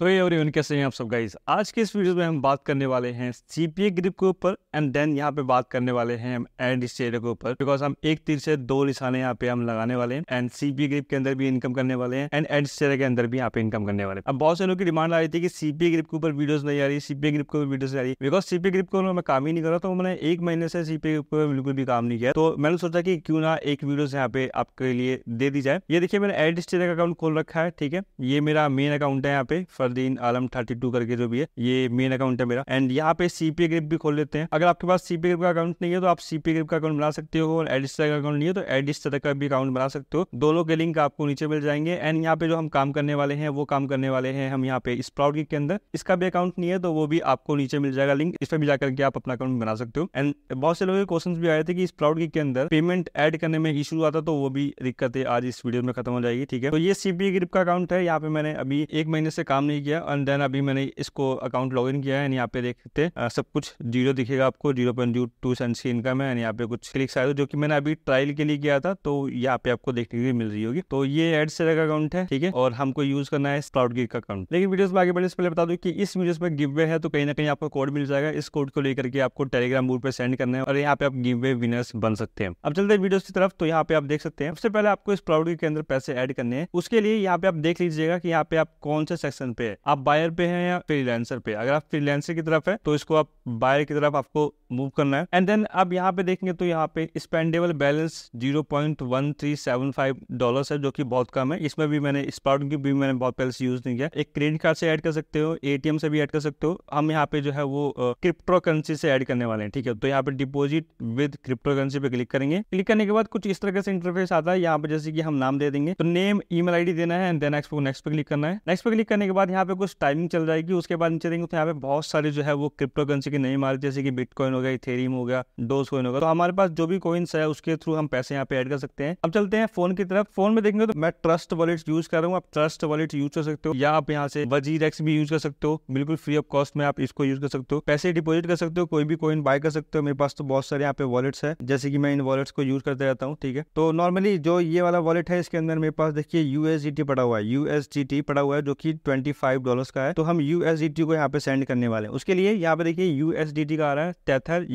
तो ये और कैसे हैं आप सब गाइज आज के इस वीडियो में हम बात करने वाले हैं सी पी ग्रिप के ऊपर एंड देन यहाँ पे बात करने वाले हैं हम एंड स्टेट के ऊपर बिकॉज हम एक तीर से दो निशाने यहाँ पे हम लगाने वाले हैं एंड पी ग्रिप के अंदर भी इनकम करने वाले हैं एंड एंड स्टेट के अंदर भी यहाँ पे इनकम करने वाले हैं अब बहुत से लोग की डिमांड आ रही थी कि पी ग्रिप के ऊपर वीडियोज नहीं आ रही पी ग्रिप के ऊपर वीडियोज आ रही बिकॉज पी ग्रिप को मैं काम ही नहीं कर रहा तो मैंने एक महीने से सीपी ग्रिप बिल्कुल भी काम नहीं किया तो मैंने सोचा की क्यों ना एक वीडियोज यहाँ पे आपके लिए दे दी जाए ये देखिए मैंने एड का अकाउंट खोल रखा है ठीक है ये मेरा मेन अकाउंट है यहाँ पे फरदीन आलम थर्टी टू करके जो भी है ये मेन अकाउंट है मेरा एंड यहाँ पे सीपी ग्रिप भी खोल लेते हैं अगर आपके पास सीपी ग्रिप का अकाउंट नहीं है तो आप सीपी ग्रिप का अकाउंट बना सकते हो और एडिस का अकाउंट नहीं है तो तरह का भी अकाउंट बना सकते हो दोनों के लिंक आपको नीचे मिल जाएंगे एंड यहाँ पे जो हम काम करने वाले हैं वो काम करने वाले हैं हम यहाँ पे स्प्राउट के अंदर इसका भी अकाउंट नहीं है तो वो भी आपको नीचे मिल जाएगा लिंक इस पर भी जाकर के आप अपना अकाउंट बना सकते हो एंड बहुत से लोगों के क्वेश्चन भी आए थे कि स्प्राउट के अंदर पेमेंट एड करने में इशू आता तो वो भी दिक्कतें आज इस वीडियो में खत्म हो जाएगी ठीक है तो ये सीपी ग्रिप का अकाउंट है यहाँ पे मैंने अभी एक महीने से काम नहीं ही किया एंड देन अभी मैंने इसको अकाउंट लॉग किया है एंड यहाँ पे देखते सब कुछ जीरो दिखेगा आपको zero point zero two cents की इनकम है एंड यहाँ पे कुछ क्लिक्स आए जो कि मैंने अभी ट्रायल के लिए किया था तो यहाँ पे आपको देखने के लिए मिल रही होगी तो ये एड से अकाउंट है ठीक है और हमको यूज करना है स्प्राउट गिग का अकाउंट लेकिन वीडियो में आगे बढ़ने से पहले बता दू की इस वीडियो में गिव वे है तो कहीं ना कहीं आपको कोड मिल जाएगा इस कोड को लेकर के आपको टेलीग्राम ग्रुप पे सेंड करना है और यहाँ पे आप गिव वे विनर्स बन सकते हैं अब चलते हैं वीडियोस की तरफ तो यहाँ पे आप देख सकते हैं सबसे पहले आपको इस गिग के अंदर पैसे ऐड करने हैं उसके लिए यहाँ पे आप देख लीजिएगा कि यहाँ पे आप कौन से सेक्शन पे है आप बायर पे हैं या फ्रीलांसर पे अगर आप फ्रीलांसर की तरफ है तो इसको आप बायर की तरफ आपको मूव करना है एंड देन आप यहाँ पे देखेंगे तो यहाँ पे spendable balance zero point one three seven five dollar है जो की बहुत कम है इसमें भी मैंने स्पाउट की भी मैंने बहुत पहले यूज नहीं किया एक क्रेडिट कार्ड से ऐड कर सकते हो एटीएम से भी ऐड कर सकते हो हम यहाँ पे जो है वो क्रिप्टो करेंसी से ऐड करने वाले हैं ठीक है तो यहाँ पे डिपोजिट विद क्रिप्टो करेंसी पे क्लिक करेंगे क्लिक करने के बाद कुछ इस तरह से इंटरफेस आता है यहाँ पे जैसे कि हम नाम दे देंगे तो नेम ईमेल आईडी देना है एंड देन नेक्स्ट पे क्लिक करना है नेक्स्ट पे क्लिक करने के बाद यहाँ पे कुछ टाइमिंग चल जाएगी उसके बाद नीचे देंगे तो यहाँ पे बहुत सारे जो है वो क्रिप्टो करेंसी के नई मार्केट जैसे कि बिटकॉइन हो गया इथेरियम हो गया डोज कॉइन हो गया तो हमारे पास जो भी कॉइन्स है उसके थ्रू हम पैसे यहाँ पे ऐड कर सकते हैं अब चलते हैं फोन की तरफ फोन में देखेंगे तो मैं ट्रस्ट वॉलेट यूज कर रहा हूँ आप ट्रस्ट वॉलेट यूज कर सकते हो या आप यहाँ से वजीर एक्स भी यूज कर सकते हो बिल्कुल फ्री ऑफ कॉस्ट में आप इसको यूज कर सकते हो पैसे डिपोजिट कर सकते हो कोई भी कॉइन बाय कर सकते हो मेरे पास तो बहुत सारे यहाँ पे वॉलेट्स है जैसे कि मैं इन वॉलेट्स को यूज करते रहता हूँ ठीक है तो नॉर्मली जो ये वाला वॉलेट है इसके अंदर मेरे पास देखिए यूएसडी पड़ा हुआ है यूएसडी पड़ा हुआ है जो कि ट्वेंटी फाइव डॉलर का है तो हम टी को यहाँ पे सेंड करने वाले हैं उसके लिए यहाँ पे देखिए टी का आ रहा है टेथर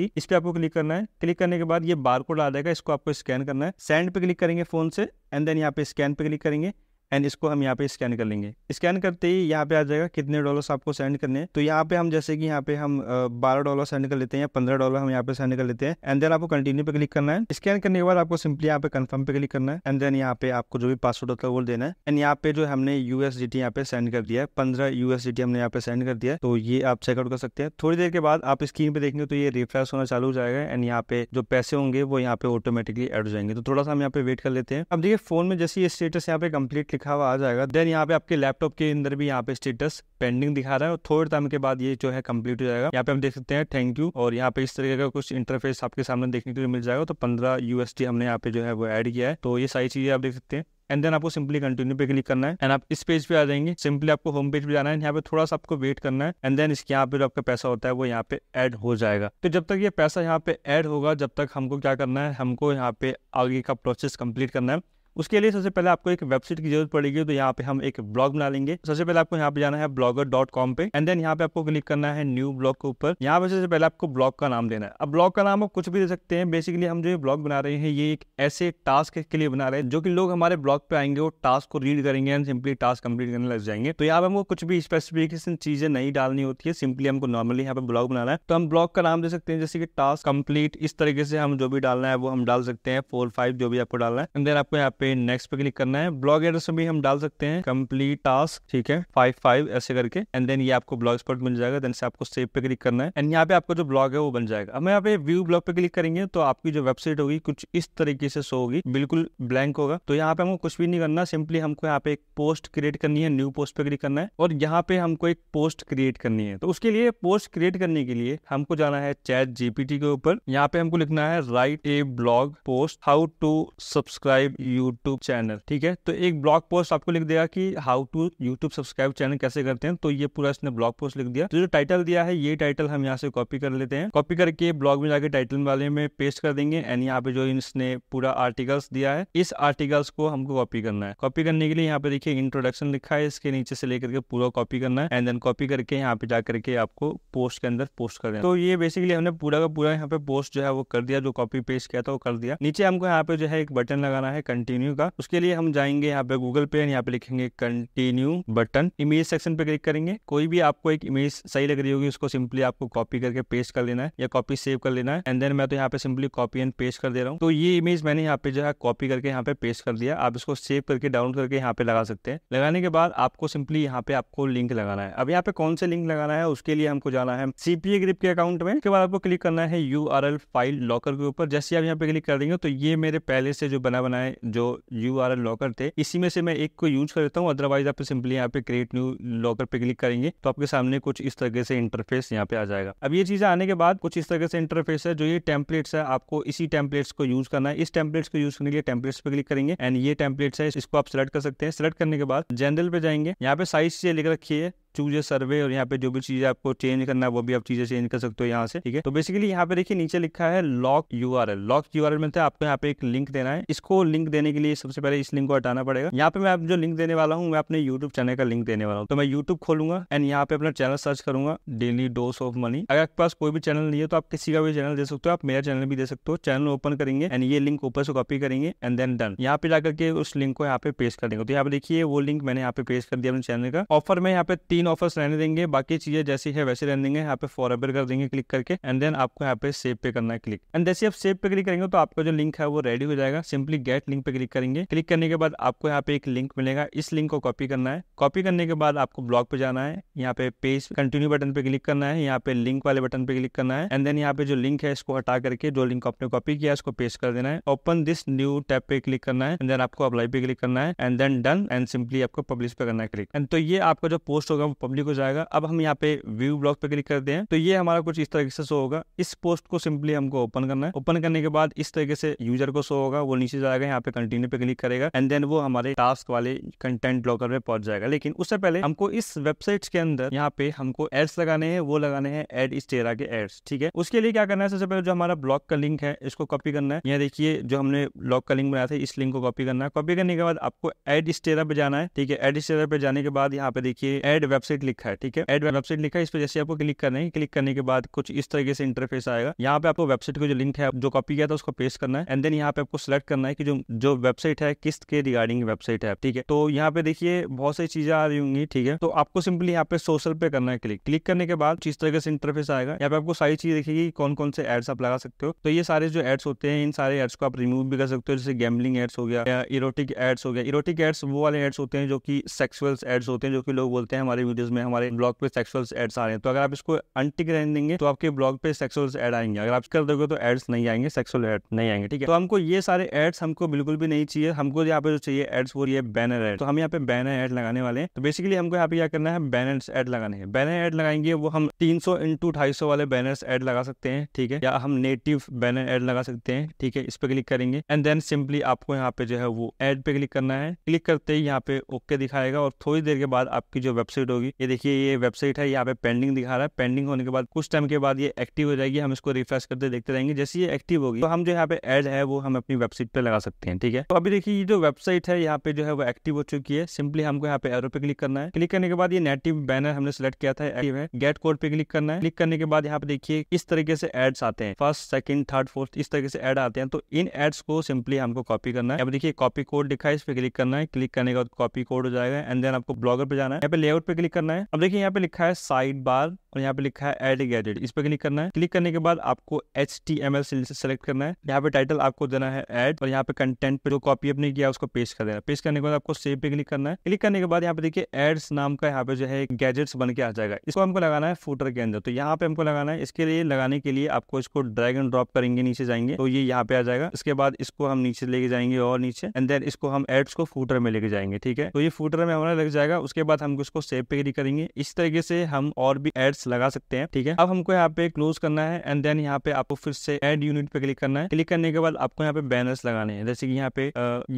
टी इस पे आपको क्लिक करना है क्लिक करने के बाद ये बारकोड आ जाएगा इसको आपको स्कैन करना है सेंड पे क्लिक करेंगे फोन से एंड देन यहाँ पे स्कैन पे क्लिक करेंगे एंड इसको हम यहाँ पे स्कैन कर लेंगे स्कैन करते ही यहाँ पे आ जाएगा कितने डॉलर्स आपको सेंड करने हैं तो यहाँ पे हम जैसे कि यहाँ पे हम बारह डॉलर सेंड कर लेते हैं पंद्रह डॉलर हम यहाँ पे सेंड कर लेते हैं एंड देन आपको कंटिन्यू पे क्लिक करना है स्कैन करने के बाद आपको सिंपली यहाँ पे कन्फर्म पे क्लिक करना है एंड देन यहाँ पे आपको जो भी पासवर्ड होता है वो देना है एंड यहाँ पे जो हमने यूएसडीटी यहाँ पे सेंड कर दिया है पंद्रह यूएसडीटी हमने यहाँ पे सेंड कर दिया है तो ये आप चेकआउट कर सकते हैं थोड़ी देर के बाद आप स्क्रीन पे देखेंगे तो ये रिफ्रेश होना चालू हो जाएगा एंड यहाँ पे जो पैसे होंगे वो यहाँ पे ऑटोमेटिकली एड हो जाएंगे तो थोड़ा सा हम यहाँ पे वेट कर लेते हैं अब देखिए फोन में जैसे ये स्टेटस यहाँ पे कंप्लीट लिखा हुआ आ जाएगा देन यहाँ पे आपके लैपटॉप के अंदर भी यहाँ पे स्टेटस पेंडिंग दिखा रहा है और थोड़े टाइम के बाद ये जो है कंप्लीट हो जाएगा यहाँ पे हम देख सकते हैं थैंक यू और यहाँ पे इस तरीके का कुछ इंटरफेस आपके सामने देखने लिए मिल जाएगा तो पंद्रह यूएसटी हमने यहाँ पे जो है वो एड किया है तो ये सारी चीजें आप देख सकते हैं एंड देन आपको सिंपली कंटिन्यू पे क्लिक करना है एंड आप इस पेज पे आ जाएंगे सिंपली आपको होम पेज पे जाना है यहाँ पे थोड़ा सा आपको वेट करना है एंड देन इसके यहाँ पे जो आपका पैसा होता है वो यहाँ पे ऐड हो जाएगा तो जब तक ये पैसा यहाँ पे ऐड होगा जब तक हमको क्या करना है हमको यहाँ पे आगे का प्रोसेस कंप्लीट करना है उसके लिए सबसे पहले आपको एक वेबसाइट की जरूरत पड़ेगी तो यहाँ पे हम एक ब्लॉग बना लेंगे सबसे पहले आपको यहाँ पे जाना है ब्लॉगर डॉट कॉम पे एंड देन यहाँ पे आपको क्लिक करना है न्यू ब्लॉग के ऊपर यहाँ पे सबसे पहले आपको ब्लॉग का नाम देना है अब ब्लॉग का नाम आप कुछ भी दे सकते हैं बेसिकली हम जो ये ब्लॉग बना रहे हैं ये एक ऐसे टास्क के लिए बना रहे हैं जो कि लोग हमारे ब्लॉग पे आएंगे वो टास्क को रीड करेंगे एंड सिंपली टास्क कंप्लीट करने लग जाएंगे तो यहाँ पे हमको कुछ भी स्पेसिफिकेशन चीजें नहीं डालनी होती है सिंपली हमको नॉर्मली यहाँ पे ब्लॉग बनाना है तो हम ब्लॉग का नाम दे सकते हैं जैसे कि टास्क कंप्लीट इस तरीके से हम जो भी डालना है वो हम डाल सकते हैं फोर फाइव जो भी आपको डालना है एंड देन आपको यहाँ पे पे नेक्स्ट पे क्लिक करना है ब्लॉग एड्रेस में भी हम डाल सकते हैं कंप्लीट टास्क ठीक है फाइव फाइव ऐसे करके एंड देन ये आपको ब्लॉग स्पॉट मिल जाएगा देन से आपको सेव पे क्लिक करना है एंड यहाँ पे आपका जो ब्लॉग है वो बन जाएगा अब यहाँ पे व्यू ब्लॉग पे क्लिक करेंगे तो आपकी जो वेबसाइट होगी कुछ इस तरीके से शो होगी बिल्कुल ब्लैंक होगा तो यहाँ पे हमको कुछ भी नहीं करना सिंपली हमको यहाँ पे एक पोस्ट क्रिएट करनी है न्यू पोस्ट पे क्लिक करना है और यहाँ पे हमको एक पोस्ट क्रिएट करनी है तो उसके लिए पोस्ट क्रिएट करने के लिए हमको जाना है चैट जीपीटी के ऊपर यहाँ पे हमको लिखना है write a blog post how to subscribe you YouTube channel ठीक है तो एक ब्लॉग पोस्ट आपको लिख देगा कि how to YouTube subscribe channel कैसे करते हैं तो ये पूरा इसने ब्लॉग पोस्ट लिख दिया तो जो टाइटल दिया है ये टाइटल हम यहाँ से कॉपी कर लेते हैं कॉपी करके ब्लॉग में जाके टाइटल वाले में पेस्ट कर देंगे एंड यहाँ पे जो इसने पूरा आर्टिकल्स दिया है इस आर्टिकल्स को हमको कॉपी करना है कॉपी करने के लिए यहाँ पे देखिए इंट्रोडक्शन लिखा है इसके नीचे से लेकर के पूरा कॉपी करना है एंड देन कॉपी करके यहाँ पे जाकर के आपको पोस्ट के अंदर पोस्ट कर देना तो ये बेसिकली हमने पूरा का पूरा यहाँ पे पोस्ट जो है वो कर दिया जो कॉपी पेस्ट किया था वो कर दिया नीचे हमको यहाँ पे जो है एक बटन लगाना है कंटिन्यू कंटिन्यू का उसके लिए हम जाएंगे यहाँ पे गूगल पे यहाँ पे लिखेंगे कंटिन्यू बटन इमेज सेक्शन पे क्लिक करेंगे कोई भी आपको एक इमेज सही लग रही होगी उसको सिंपली आपको कॉपी करके पेस्ट कर लेना है या कॉपी सेव कर लेना है एंड देन मैं तो यहाँ पे सिंपली कॉपी एंड पेस्ट कर दे रहा हूँ तो ये इमेज मैंने यहाँ पे जो है कॉपी करके यहाँ पे पेस्ट कर दिया आप इसको सेव करके डाउनलोड करके यहाँ पे लगा सकते हैं लगाने के बाद आपको सिंपली यहाँ पे आपको लिंक लगाना है अब यहाँ पे कौन से लिंक लगाना है उसके लिए हमको जाना है सीपीए ग्रिप के अकाउंट में उसके बाद आपको क्लिक करना है यू फाइल लॉकर के ऊपर जैसे आप यहाँ पे क्लिक कर देंगे तो ये मेरे पहले से जो बना बनाए जो यू आर एल लॉकर थे इसी में से मैं एक को यूज कर देता हूँ अदरवाइज आप सिंपली यहाँ पे क्रिएट न्यू लॉकर पे क्लिक करेंगे तो आपके सामने कुछ इस तरह से इंटरफेस यहाँ पे आ जाएगा अब ये चीजें आने के बाद कुछ इस तरह से इंटरफेस है जो ये टेम्पलेट्स है आपको इसी टेम्पलेट्स को यूज करना है इस टेम्पलेट्स को यूज करने के लिए टेम्पलेट्स पे क्लिक करेंगे एंड ये टेम्पलेट्स है इसको आप सिलेक्ट कर सकते हैं सिलेक्ट करने के बाद जनरल पे जाएंगे यहाँ पे साइज ये लिख रखी है चूज ए सर्वे और यहाँ पे जो भी चीज आपको चेंज करना है वो भी आप चीजें चेंज कर सकते हो यहाँ से ठीक है तो बेसिकली यहाँ पे देखिए नीचे लिखा है लॉक यू आर एल लॉक यू आर एल में आपको यहाँ पे एक लिंक देना है इसको लिंक देने के लिए सबसे पहले इस लिंक को हटाना पड़ेगा यहाँ पे मैं आप जो लिंक देने वाला हूँ मैं अपने यूट्यूब चैनल का लिंक देने वाला हूँ तो मैं यूट्यूब खोलूंगा एंड यहाँ पे अपना चैनल सर्च करूंगा डेली डोस ऑफ मनी अगर आपके पास कोई भी चैनल नहीं है तो आप किसी का भी चैनल दे सकते हो आप मेरा चैनल भी दे सकते हो चैनल ओपन करेंगे एंड ये लिंक ऊपर से कॉपी करेंगे एंड देन डन यहाँ पे जाकर के उस लिंक को यहाँ पे पेस्ट कर देंगे तो यहाँ पे देखिए वो लिंक मैंने यहाँ पे पेस्ट कर दिया अपने चैनल का ऑफर में यहाँ पे तीन तीन ऑफर्स रहने देंगे बाकी चीजें जैसी है वैसे रहने देंगे यहाँ पे फॉर एवर कर देंगे क्लिक करके एंड देन आपको यहाँ पे सेव पे करना है क्लिक एंड जैसे आप सेव पे क्लिक करेंगे तो आपका जो लिंक है वो रेडी हो जाएगा सिंपली गेट लिंक पे क्लिक करेंगे क्लिक करने के बाद आपको यहाँ पे एक लिंक मिलेगा इस लिंक को कॉपी करना है कॉपी करने के बाद आपको ब्लॉग पे जाना है यहाँ पे पेज कंटिन्यू बटन पे क्लिक करना है यहाँ पे लिंक वाले बटन पे क्लिक करना है एंड देन यहाँ पे जो लिंक है इसको हटा करके जो लिंक आपने कॉपी किया इसको पेस्ट कर देना है ओपन दिस न्यू टैब पे क्लिक करना है एंड देन आपको अप्लाई पे क्लिक करना है and then done and simply आपको पब्लिश पे करना है क्लिक एंड तो ये आपका जो पोस्ट होगा पब्लिक हो जाएगा अब हम यहाँ पे व्यू ब्लॉक पे क्लिक करते हैं तो ये हमारा कुछ इस तरीके से शो होगा इस पोस्ट को सिंपली हमको ओपन करना है ओपन करने के बाद इस तरीके से यूजर को शो होगा वो नीचे जाएगा यहाँ पे कंटिन्यू पे क्लिक करेगा एंड देन वो हमारे टास्क वाले कंटेंट ब्लॉकर में पहुंच जाएगा लेकिन उससे पहले हमको इस वेबसाइट के अंदर यहाँ पे हमको एड्स लगाने हैं वो लगाने हैं एड इस के एड्स ठीक है उसके लिए क्या करना है सबसे पहले जो हमारा ब्लॉग का लिंक है इसको कॉपी करना है यहाँ देखिए जो हमने ब्लॉग का लिंक बनाया था इस लिंक को कॉपी करना है कॉपी करने के बाद आपको एड स्टेरा पे जाना है ठीक है एड स्टेरा पे जाने के बाद यहाँ पे देखिए एड वेब वेबसाइट लिखा है ठीक है एड वेबसाइट लिखा है इस पर जैसे आपको क्लिक करना है क्लिक करने के बाद कुछ इस तरीके से इंटरफेस आएगा यहाँ पे आपको वेबसाइट का जो लिंक है जो कॉपी किया था उसको पेस्ट करना है एंड देन यहाँ पे आपको सिलेक्ट करना है कि जो जो वेबसाइट है किस के रिगार्डिंग वेबसाइट है ठीक है तो यहाँ पे देखिए बहुत सारी चीजें आ रही होंगी ठीक है तो आपको सिंपली यहाँ पे सोशल पे करना है क्लिक क्लिक करने के बाद इस तरीके से इंटरफेस आएगा यहाँ पे आपको सारी चीज देखेगी कौन कौन से एड्स आप लगा सकते हो तो ये सारे जो एड्स होते हैं इन सारे एड्स को आप रिमूव भी कर सकते हो जैसे गैमलिंग एड्स हो गया या इरोटिक एड्स हो गया इरोटिक एड्स वो वाले एड्स होते हैं जो की सेक्सुअल एड्स होते हैं जो कि लोग बोलते हैं हमारे में हमारे ब्लॉग पे सेक्सुअल एड्स आ रहे हैं तो अगर आप इसको अंटिक रहने देंगे तो आपके ब्लॉग पे सेक्सुअल एड आएंगे अगर आप कर दोगे तो एड्स नहीं आएंगे सेक्सुअल एड नहीं आएंगे ठीक है तो हमको ये सारे एड्स हमको बिल्कुल भी नहीं चाहिए हमको यहाँ पे जो चाहिए एड्स वो ये बैनर एड तो हम यहाँ पे बैनर एड लगाने वाले हैं तो बेसिकली हमको यहाँ पे क्या करना है बैनर एड लगाने हैं बैनर एड लगाएंगे वो हम तीन सौ इंटू ढाई सौ वाले बैनर्स एड लगा सकते हैं ठीक है या हम नेटिव बैनर एड लगा सकते हैं ठीक है इस पे क्लिक करेंगे एंड देन सिंपली आपको यहाँ पे जो है वो एड पे क्लिक करना है क्लिक करते ही यहाँ पे ओके दिखाएगा और थोड़ी देर के बाद आपकी जो वेबसाइट होगी ये देखिए ये वेबसाइट है यहाँ पे पेंडिंग दिखा रहा है पेंडिंग होने के बाद कुछ टाइम के बाद ये एक्टिव हो जाएगी हम इसको रिफ्रेश करते देखते रहेंगे जैसे ये एक्टिव होगी तो हम जो यहाँ पे एड है वो हम अपनी वेबसाइट पे लगा सकते हैं ठीक है तो अभी देखिए ये जो वेबसाइट है यहाँ पे जो है वो एक्टिव हो चुकी है सिंपली हमको यहाँ पे एरो पे क्लिक करना है क्लिक करने के बाद ये नेटिव बैनर हमने सेलेक्ट किया था एक्टिव है गेट कोड पे क्लिक करना है क्लिक करने के बाद यहाँ पे देखिए इस तरीके से एड्स आते हैं फर्स्ट सेकंड थर्ड फोर्थ इस तरीके से एड आते हैं तो इन एड्स को सिंपली हमको कॉपी करना है अब देखिए कॉपी कोड लिखा है इस पे क्लिक करना है क्लिक करने के बाद कॉपी कोड हो जाएगा एंड देन आपको ब्लॉगर पे जाना है यहाँ पे लेआउट पे क्लिक क्लिक करना है अब देखिए यहाँ पे लिखा है साइड बार और यहाँ पे लिखा है एड गैजेट इस पर क्लिक करना है क्लिक करने के बाद आपको H T M L select करना है यहाँ पे टाइटल आपको देना है एड और यहाँ पे कंटेंट पे जो कॉपी अपने किया उसको पेश कर देना पेश करने के बाद आपको सेव पे क्लिक करना है क्लिक करने के बाद यहाँ पे देखिए एड्स नाम का यहाँ पे जो है गैजेट्स बन के आ जाएगा इसको हमको लगाना है फूटर के अंदर तो यहाँ पे हमको लगाना है इसके लिए लगाने के लिए आपको इसको ड्रैग एंड ड्रॉप करेंगे नीचे जाएंगे तो ये यहाँ पे आ जाएगा इसके बाद इसको हम नीचे लेके जाएंगे और नीचे एंड देन इसको हम एड्स को फूटर में लेके जाएंगे ठीक है तो ये फूटर में हमारा लग जाएगा उसके बाद हमको इसको सेव पे कैटेगरी करेंगे इस तरीके से हम और भी एड्स लगा सकते हैं ठीक है अब हमको यहाँ पे क्लोज करना है एंड देन यहाँ पे आपको फिर से एड यूनिट पे क्लिक करना है क्लिक करने के बाद आपको यहाँ पे बैनर्स लगाने हैं जैसे कि यहाँ पे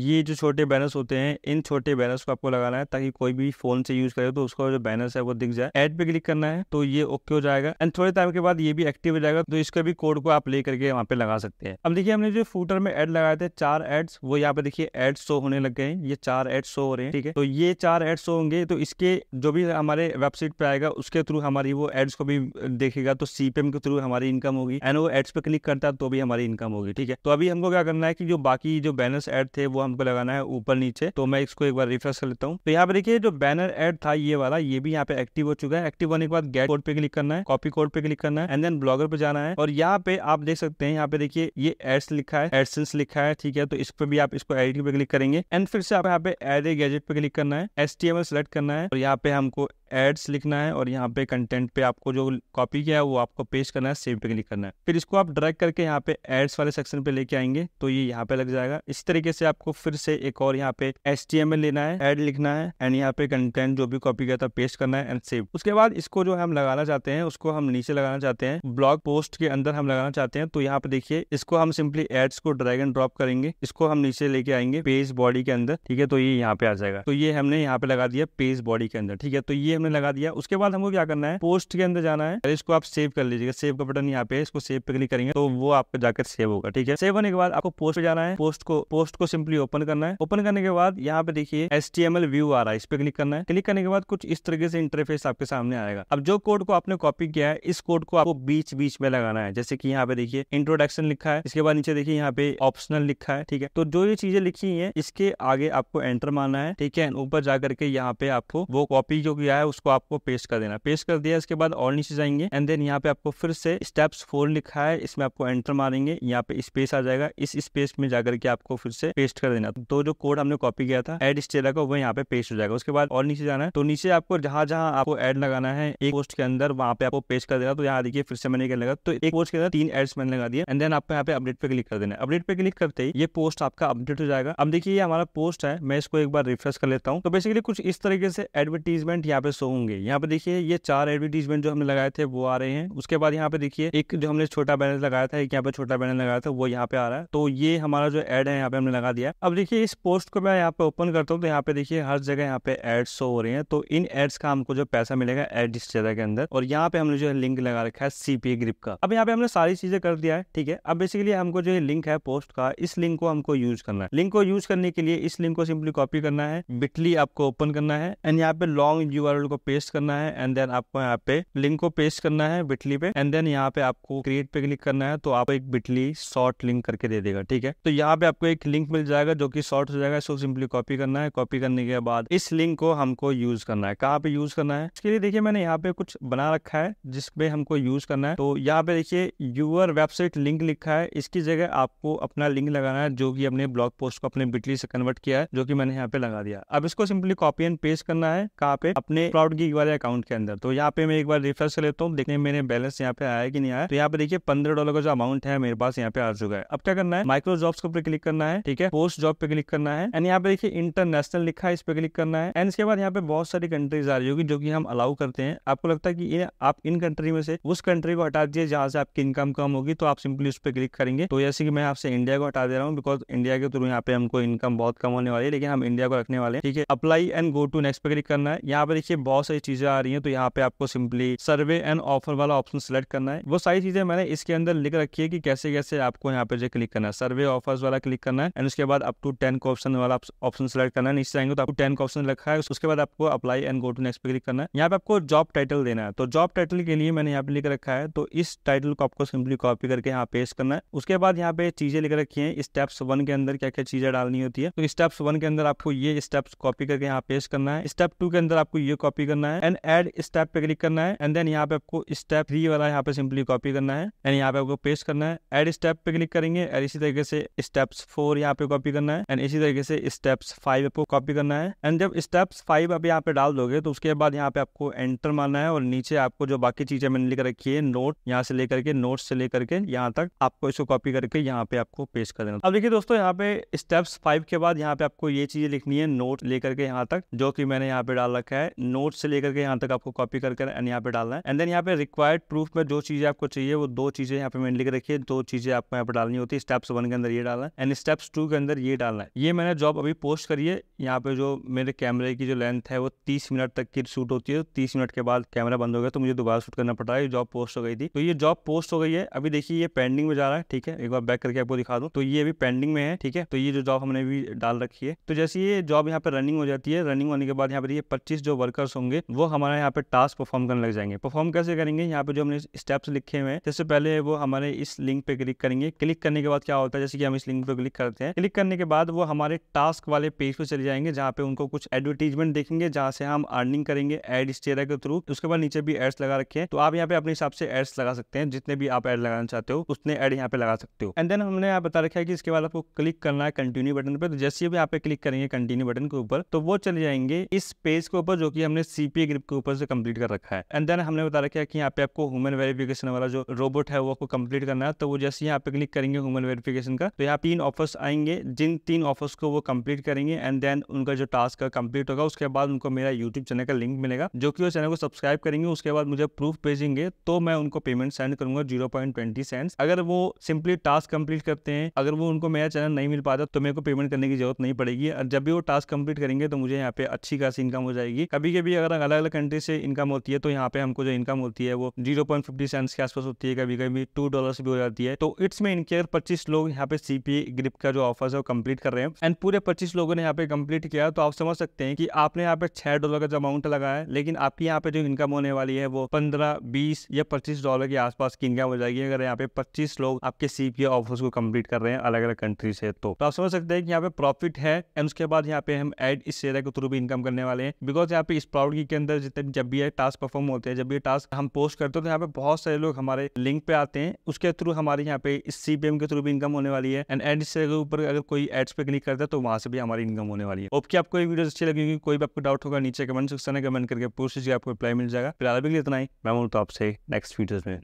ये जो छोटे बैनर्स होते हैं इन छोटे बैनर्स को आपको लगाना है ताकि कोई भी फोन से यूज करे तो उसका जो बैनर्स है वो दिख जाए एड पे क्लिक करना है तो ये ओके हो जाएगा एंड थोड़े टाइम के बाद ये भी एक्टिव हो जाएगा तो इसका भी कोड को आप ले करके वहाँ पे लगा सकते हैं अब देखिए हमने जो फूटर में एड लगाए थे चार एड्स वो यहाँ पे देखिए एड्स शो होने लग गए ये चार एड्स शो हो रहे हैं ठीक है तो ये चार एड्स शो होंगे तो इसके जो भी हमारे वेबसाइट पे आएगा उसके थ्रू हमारी वो एड्स को भी देखेगा तो सीपीएम के थ्रू हमारी इनकम होगी एंड वो एड्स पे क्लिक करता है तो भी हमारी इनकम होगी ठीक है तो अभी हमको क्या करना है कि जो बाकी जो बैनर्स एड थे वो हमको लगाना है ऊपर नीचे तो मैं इसको एक बार रिफ्रेश कर लेता हूँ तो यहाँ पर देखिए जो बैनर एड था ये वाला ये भी यहाँ पे एक्टिव हो चुका है एक्टिव होने के बाद गेट कोड पे क्लिक करना है कॉपी कोड पे क्लिक करना है एंड देन ब्लॉगर पे जाना है और यहाँ पे आप देख सकते हैं यहाँ पे देखिए ये एड्स लिखा है एडसेंस लिखा है ठीक है तो इस पर भी आप इसको एडिटिंग पे क्लिक करेंगे एंड फिर से आप यहाँ पे एड ए गैजेट पे क्लिक करना है एस टी एम सेलेक्ट करना है और यहाँ पे हमको आपको एड्स लिखना है और यहाँ पे कंटेंट पे आपको जो कॉपी किया है वो आपको पेस्ट करना है सेव पे क्लिक करना है फिर इसको आप ड्रैग करके यहाँ पे एड्स वाले सेक्शन पे लेके आएंगे तो ये यहाँ पे लग जाएगा इस तरीके से आपको फिर से एक और यहाँ पे एस लेना है एड लिखना है एंड यहाँ पे कंटेंट जो भी कॉपी किया था पेस्ट करना है एंड सेव उसके बाद इसको जो हम लगाना चाहते हैं उसको हम नीचे लगाना चाहते हैं ब्लॉग पोस्ट के अंदर हम लगाना चाहते हैं तो यहाँ पे देखिए इसको हम सिंपली एड्स को ड्रैग एंड ड्रॉप करेंगे इसको हम नीचे लेके आएंगे पेज बॉडी के अंदर ठीक है तो ये यहाँ पे आ जाएगा तो ये हमने यहाँ पे लगा दिया पेज बॉडी के अंदर ठीक है तो ये हमने लगा दिया उसके बाद हमको क्या करना है पोस्ट के अंदर जाना है इसको आप सेव कर लीजिएगा सेव का बटन यहाँ पे इसको सेव पे क्लिक करेंगे तो वो आपको जाकर सेव होगा ठीक है सेव होने के बाद आपको पोस्ट जाना है पोस्ट को पोस्ट को सिंपली ओपन करना है ओपन करने के बाद यहाँ पे देखिए एस व्यू आ रहा है इस पे क्लिक करना है क्लिक करने के बाद कुछ इस तरीके से इंटरफेस आपके सामने आएगा अब जो कोड को आपने कॉपी किया है इस कोड को आपको बीच बीच में लगाना है जैसे की यहाँ पे देखिए इंट्रोडक्शन लिखा है इसके बाद नीचे देखिए यहाँ पे ऑप्शनल लिखा है ठीक है तो जो ये चीजें लिखी है इसके आगे आपको एंटर मारना है ठीक है ऊपर जाकर के यहाँ पे आपको वो कॉपी जो भी आया उसको आपको पेस्ट कर देना पेस्ट कर दिया इसके बाद और नीचे जाएंगे एंड देन यहाँ पे आपको फिर से स्टेप्स फोर लिखा है इसमें आपको एंटर मारेंगे यहाँ पे स्पेस आ जाएगा इस स्पेस में जाकर के आपको फिर से पेस्ट कर देना तो जो कोड हमने कॉपी किया था एड स्टेला का वो यहाँ पे पेस्ट हो जाएगा उसके बाद और नीचे जाना है तो नीचे आपको जहां जहां आपको एड लगाना है एक पोस्ट के अंदर वहां पे आपको पेस्ट कर देना तो यहाँ देखिए फिर से मैंने क्या लगा तो एक पोस्ट के अंदर तीन एड्स मैंने लगा दिया एंड देन आपको यहाँ पे अपडेट पे क्लिक कर देना अपडेट पे क्लिक करते ही ये पोस्ट आपका अपडेट हो जाएगा अब देखिए ये हमारा पोस्ट है मैं इसको एक बार रिफ्रेश कर लेता हूँ तो बेसिकली कुछ इस तरीके से एडवर्टीजमेंट यहाँ पे शो होंगे यहाँ पे देखिए ये चार एडवर्टीजमेंट जो हमने लगाए थे वो आ रहे हैं उसके बाद यहाँ पे देखिए एक जो हमने छोटा बैनर लगाया था एक यहाँ पे छोटा बैनर लगाया था वो यहाँ पे आ रहा है तो ये हमारा जो एड है यहाँ पे हमने लगा दिया अब देखिए इस पोस्ट को मैं यहाँ पे ओपन करता हूँ तो यहाँ पे देखिए हर जगह यहाँ पे एड शो हो रहे हैं तो इन एड्स का हमको जो पैसा मिलेगा एड डिस्टेलर के अंदर और यहाँ पे हमने जो लिंक लगा रखा है सीपीए ग्रिप का अब यहाँ पे हमने सारी चीजें कर दिया है ठीक है अब बेसिकली हमको जो लिंक है पोस्ट का इस लिंक को हमको यूज करना है लिंक को यूज करने के लिए इस लिंक को सिंपली कॉपी करना है बिटली आपको ओपन करना है एंड यहाँ पे लॉन्ग अपनी यू को पेस्ट करना है एंड देन आपको यहाँ पे लिंक को पेस्ट करना है बिटली पे एंड देन यहाँ पे आपको क्रिएट पे क्लिक करना है तो आप एक बिटली शॉर्ट लिंक करके दे देगा ठीक है तो यहाँ पे आपको एक लिंक मिल जाएगा जो की शॉर्ट हो जाएगा इसको सिंपली कॉपी करना है कॉपी करने के बाद इस लिंक को हमको यूज करना है कहाँ पे यूज करना है इसके लिए देखिये मैंने यहाँ पे कुछ बना रखा है जिसपे हमको यूज करना है तो यहाँ पे देखिए यूअर वेबसाइट लिंक लिखा है इसकी जगह आपको अपना लिंक लगाना है जो कि अपने ब्लॉग पोस्ट को अपने बिटली से कन्वर्ट किया है जो कि मैंने यहाँ पे लगा दिया अब इसको सिंपली कॉपी एंड पेस्ट करना है कहाँ पे अपने क्लाउड की वाले अकाउंट के अंदर तो यहाँ पे मैं एक बार रिफ्रेश कर लेता हूँ देखने मेरे बैलेंस यहाँ पे आया कि नहीं आया तो यहाँ पे देखिए पंद्रह डॉलर का जो अमाउंट है मेरे पास यहाँ पे आ चुका है अब क्या करना है माइक्रो जॉब्स के ऊपर क्लिक करना है ठीक है पोस्ट जॉब पे क्लिक करना है एंड यहाँ पे देखिए इंटरनेशनल लिखा है इस पे क्लिक करना है एंड इसके बाद यहाँ पे बहुत सारी कंट्रीज आ रही होगी जो की हम अलाउ करते हैं आपको लगता है की आप इन कंट्री में से उस कंट्री को हटा दीजिए जहाँ से आपकी इनकम कम होगी तो आप सिंपली उस पर क्लिक करेंगे तो जैसे कि मैं आपसे इंडिया को हटा दे रहा हूँ बिकॉज इंडिया के थ्रू यहाँ पे हमको इनकम बहुत कम होने वाली है लेकिन हम इंडिया को रखने वाले ठीक है apply and go to next पे क्लिक करना है यहाँ पर देखिए बहुत सारी चीजें आ रही हैं तो यहाँ पे आपको सिंपली सर्वे एंड ऑफर वाला ऑप्शन सेलेक्ट करना है वो सारी चीजें मैंने इसके अंदर लिख रखी है कि कैसे कैसे आपको यहाँ पे जो क्लिक करना है सर्वे ऑफर वाला क्लिक करना है एंड उसके बाद अप टू टेन ऑप्शन वाला ऑप्शन सेलेक्ट करना है नीचे आएंगे तो आपको टेन ऑप्शन रखा है उसके बाद आपको apply and go to next पे क्लिक करना है यहाँ पे आपको जॉब टाइटल देना है तो जॉब टाइटल के लिए मैंने यहाँ पे लिख रखा है तो इस टाइटल को आपको सिंपली कॉपी करके यहाँ पेस्ट करना है उसके बाद यहाँ पे चीजें लिख रखी है स्टेप्स वन के अंदर क्या क्या चीजें डालनी होती है तो स्टेप्स वन के अंदर आपको ये स्टेप्स कॉपी करके यहाँ पेस्ट करना है स्टेप टू के अंदर आपको ये कॉपी करना है एंड एड स्टेप पे क्लिक करना है एंड देन यहाँ पे आपको स्टेप थ्री वाला यहाँ पे सिंपली कॉपी करना है एंड यहाँ पे आपको पेस्ट करना है एड स्टेप पे क्लिक करेंगे एंड इसी तरीके से स्टेप्स फोर यहाँ पे कॉपी करना है एंड इसी तरीके से स्टेप्स फाइव आपको कॉपी करना है एंड जब स्टेप फाइव आप यहाँ पे डाल दोगे तो उसके बाद यहाँ पे आपको एंटर मारना है और नीचे आपको जो बाकी चीजें मैंने लिख रखी है नोट यहाँ से लेकर के नोट से लेकर के यहाँ तक आपको इसको कॉपी करके यहाँ पे आपको पेस्ट कर देना अब देखिए दोस्तों यहाँ पे स्टेप्स फाइव के बाद यहाँ पे आपको ये चीजें लिखनी है नोट लेकर के यहाँ तक जो कि मैंने यहाँ पे डाल रखा है है नोट से लेकर के यहाँ तक आपको कॉपी करके एंड यहाँ पे डालना है एंड देन यहाँ पे रिक्वायर्ड प्रूफ में जो चीज़ें आपको चाहिए वो दो चीज़ें यहाँ पे मेनली रखिए दो चीज़ें आपको यहाँ पे डालनी होती है स्टेप्स वन के अंदर ये डालना है एंड स्टेप्स टू के अंदर ये डालना है ये मैंने जॉब अभी पोस्ट करी है यहाँ पे जो मेरे कैमरे की जो लेंथ है वो तीस मिनट तक की शूट होती है तीस मिनट के बाद कैमरा बंद हो गया तो मुझे दोबारा शूट करना पड़ा है जॉब पोस्ट हो गई थी तो ये जॉब पोस्ट हो गई है अभी देखिए ये पेंडिंग में जा रहा है ठीक है एक बार बैक करके आपको दिखा दूँ तो ये अभी पेंडिंग में है ठीक है तो ये जो जॉब हमने भी डाल रखी है तो जैसे ये जॉब यहाँ पे रनिंग हो जाती है रनिंग होने के बाद यहाँ पर ये पच्चीस जो वर्कर्स होंगे वो हमारे यहाँ पे टास्क परफॉर्म करने लग जाएंगे परफॉर्म कैसे करेंगे यहाँ पे जो हमने स्टेप्स लिखे हुए हैं जैसे पहले वो हमारे इस लिंक पे क्लिक करेंगे क्लिक करने के बाद क्या होता है जैसे कि हम इस लिंक पे क्लिक करते हैं क्लिक करने के बाद वो हमारे टास्क वाले पेज पे चले जाएंगे जहाँ पे उनको कुछ एडवर्टीजमेंट देखेंगे जहाँ से हम अर्निंग करेंगे एड स्टेरा के थ्रू उसके बाद नीचे भी एड्स लगा रखे हैं तो आप यहाँ पे अपने हिसाब से एड्स लगा सकते हैं जितने भी आप एड लगाना चाहते हो उसने एड यहाँ पे लगा सकते हो एंड देन हमने यहाँ बता रखा है कि इसके बाद आपको क्लिक करना है कंटिन्यू बटन पे तो जैसे भी यहाँ पे क्लिक करेंगे कंटिन्यू बटन के ऊपर तो वो चले जाएंगे इस पेज के ऊपर जो कि हमने सीपी ग्रिप के ऊपर से कंप्लीट कर रखा है एंड देन हमने बता रखा है कि यहाँ पे आपको ह्यूमन वेरिफिकेशन वाला जो रोबोट है वो आपको कंप्लीट करना है तो वो जैसे यहाँ पे क्लिक करेंगे ह्यूमन वेरिफिकेशन का तो यहाँ तीन ऑफर्स आएंगे जिन तीन ऑफर्स को वो कंप्लीट करेंगे एंड देन उनका जो टास्क है कंप्लीट होगा उसके बाद उनको मेरा यूट्यूब चैनल का लिंक मिलेगा जो कि वो चैनल को सब्सक्राइब करेंगे उसके बाद मुझे प्रूफ भेजेंगे तो मैं उनको पेमेंट सेंड करूंगा जीरो पॉइंट अगर वो सिंपली टास्क कंप्लीट करते हैं अगर वो उनको मेरा चैनल नहीं मिल पाता तो मेरे को पेमेंट करने की जरूरत नहीं पड़ेगी और जब भी वो टास्क कंप्लीट करेंगे तो मुझे यहाँ पे अच्छी खासी इनकम हो जाएगी कभी कभी अगर अलग अलग कंट्री से इनकम होती है तो यहाँ पे हमको जो इनकम होती है वो जीरो पॉइंट फिफ्टी सेंस के आसपास होती है कभी कभी टू डॉलर भी हो जाती है तो इट्स में इनकेयर पच्चीस लोग यहाँ पे सीपी ग्रिप का जो ऑफर है वो कम्प्लीट कर रहे हैं एंड पूरे पच्चीस लोगों ने यहाँ पे कम्प्लीट किया तो आप समझ सकते हैं कि आपने यहाँ पे छह डॉलर का जो अमाउंट लगाया है लेकिन आपकी यहाँ पे जो इनकम होने वाली है वो पंद्रह बीस या पच्चीस डॉलर के आसपास की इनकम हो जाएगी अगर यहाँ पे पच्चीस लोग आपके सीपीए ऑफर्स को कम्प्लीट कर रहे हैं अलग अलग कंट्री से तो।, तो आप समझ सकते हैं कि यहाँ पे प्रॉफिट है एंड उसके बाद यहाँ पे हम एड इस शेयर के थ्रू भी इनकम करने वाले हैं बिकॉज यहाँ पे स्प्राउट की के अंदर जितने जब भी ये टास्क परफॉर्म होते हैं जब भी टास्क हम पोस्ट करते हैं तो यहाँ पे बहुत सारे लोग हमारे लिंक पे आते हैं उसके थ्रू हमारे यहाँ पे इस सी के थ्रू भी इनकम होने वाली है एंड एड से ऊपर अगर कोई एड्स पे क्लिक करता है तो वहाँ से भी हमारी इनकम होने वाली है ओप की आपको वीडियो अच्छी लगेगी कोई भी आपको डाउट होगा नीचे कमेंट सेक्शन में कमेंट करके पूछ लीजिए आपको रिप्लाई मिल जाएगा फिलहाल भी इतना ही मैं बोलता हूँ आपसे नेक्स्ट वीडियोज में